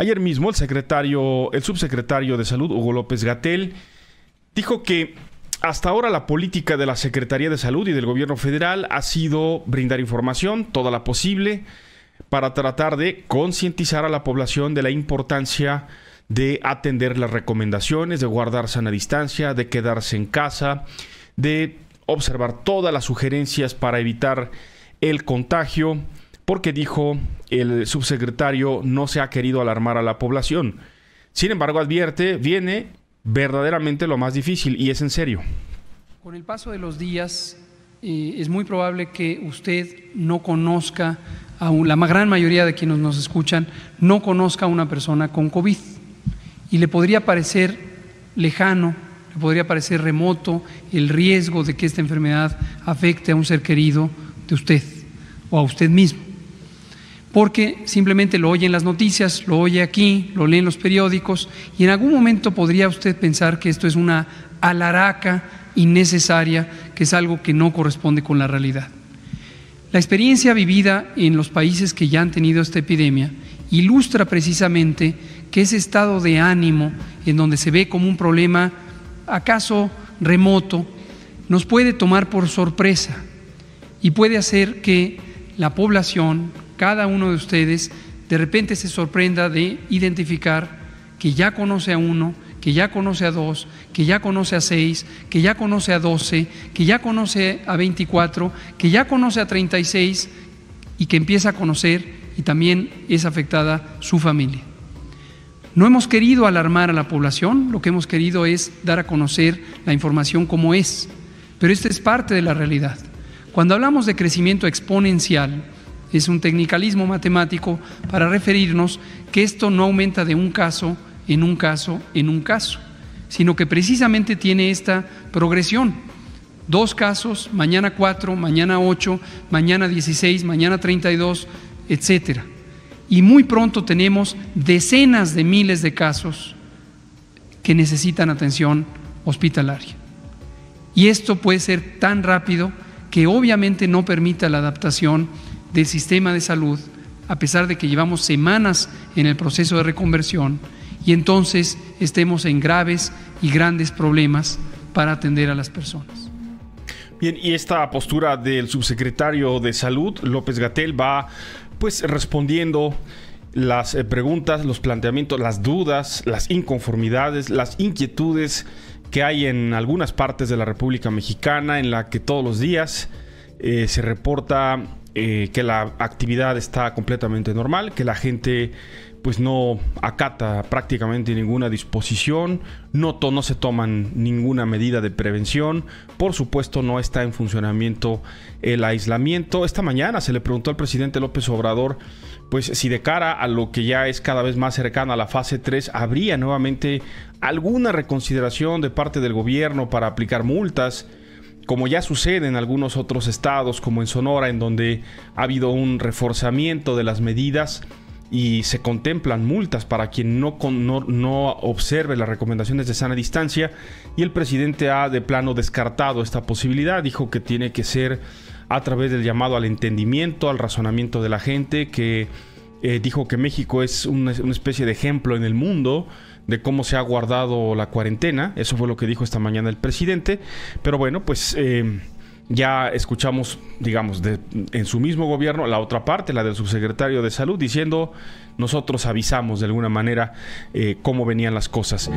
Ayer mismo el secretario, el subsecretario de Salud, Hugo López Gatel, dijo que hasta ahora la política de la Secretaría de Salud y del Gobierno Federal ha sido brindar información, toda la posible, para tratar de concientizar a la población de la importancia de atender las recomendaciones, de a a distancia, de quedarse en casa, de observar todas las sugerencias para evitar el contagio, porque dijo el subsecretario no se ha querido alarmar a la población. Sin embargo, advierte, viene verdaderamente lo más difícil y es en serio. Con el paso de los días eh, es muy probable que usted no conozca, a la gran mayoría de quienes nos escuchan, no conozca a una persona con COVID y le podría parecer lejano, le podría parecer remoto el riesgo de que esta enfermedad afecte a un ser querido de usted o a usted mismo porque simplemente lo oye en las noticias, lo oye aquí, lo lee en los periódicos y en algún momento podría usted pensar que esto es una alaraca innecesaria, que es algo que no corresponde con la realidad. La experiencia vivida en los países que ya han tenido esta epidemia ilustra precisamente que ese estado de ánimo en donde se ve como un problema acaso remoto, nos puede tomar por sorpresa y puede hacer que la población, cada uno de ustedes de repente se sorprenda de identificar que ya conoce a uno, que ya conoce a dos, que ya conoce a seis, que ya conoce a doce, que ya conoce a veinticuatro, que ya conoce a treinta y seis y que empieza a conocer y también es afectada su familia. No hemos querido alarmar a la población, lo que hemos querido es dar a conocer la información como es, pero esta es parte de la realidad. Cuando hablamos de crecimiento exponencial, es un tecnicalismo matemático para referirnos que esto no aumenta de un caso en un caso en un caso, sino que precisamente tiene esta progresión. Dos casos, mañana cuatro, mañana ocho, mañana dieciséis, mañana treinta y dos, etcétera. Y muy pronto tenemos decenas de miles de casos que necesitan atención hospitalaria. Y esto puede ser tan rápido que obviamente no permita la adaptación del sistema de salud, a pesar de que llevamos semanas en el proceso de reconversión, y entonces estemos en graves y grandes problemas para atender a las personas. Bien, y esta postura del subsecretario de Salud, López Gatel, va pues respondiendo las eh, preguntas, los planteamientos, las dudas, las inconformidades, las inquietudes que hay en algunas partes de la República Mexicana en la que todos los días eh, se reporta eh, que la actividad está completamente normal, que la gente pues no acata prácticamente ninguna disposición, no, no se toman ninguna medida de prevención, por supuesto no está en funcionamiento el aislamiento. Esta mañana se le preguntó al presidente López Obrador pues si de cara a lo que ya es cada vez más cercano a la fase 3 habría nuevamente alguna reconsideración de parte del gobierno para aplicar multas, como ya sucede en algunos otros estados, como en Sonora, en donde ha habido un reforzamiento de las medidas y se contemplan multas para quien no, observe las recomendaciones de sana distancia y el presidente ha de plano descartado esta posibilidad, dijo que tiene que ser a través del llamado al entendimiento, al razonamiento de la gente, que eh, dijo que México es una, una especie de ejemplo en el mundo de cómo se ha guardado la cuarentena. Eso fue lo que dijo esta mañana el presidente. Pero bueno, pues... Eh, ya escuchamos, digamos, de, en su mismo gobierno, la otra parte, la del subsecretario de Salud, diciendo, nosotros avisamos de alguna manera eh, cómo venían las cosas.